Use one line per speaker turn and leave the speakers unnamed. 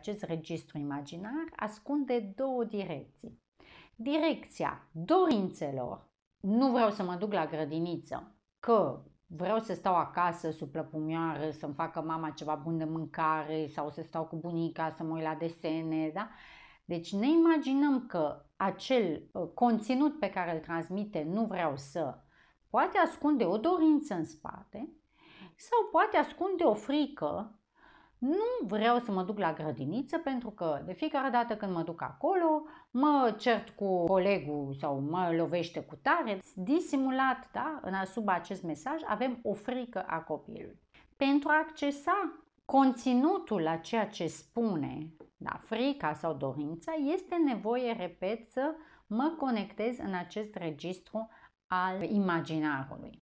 Acest registru imaginar ascunde două direcții. Direcția dorințelor, nu vreau să mă duc la grădiniță, că vreau să stau acasă sub plăpumioară, să-mi facă mama ceva bun de mâncare sau să stau cu bunica să mă uit la desene, da? Deci ne imaginăm că acel uh, conținut pe care îl transmite nu vreau să poate ascunde o dorință în spate sau poate ascunde o frică nu vreau să mă duc la grădiniță pentru că de fiecare dată când mă duc acolo, mă cert cu colegul sau mă lovește cu tare. Disimulat, da, în sub acest mesaj avem o frică a copilului. Pentru a accesa conținutul la ceea ce spune, da, frica sau dorința, este nevoie, repet, să mă conectez în acest registru al imaginarului.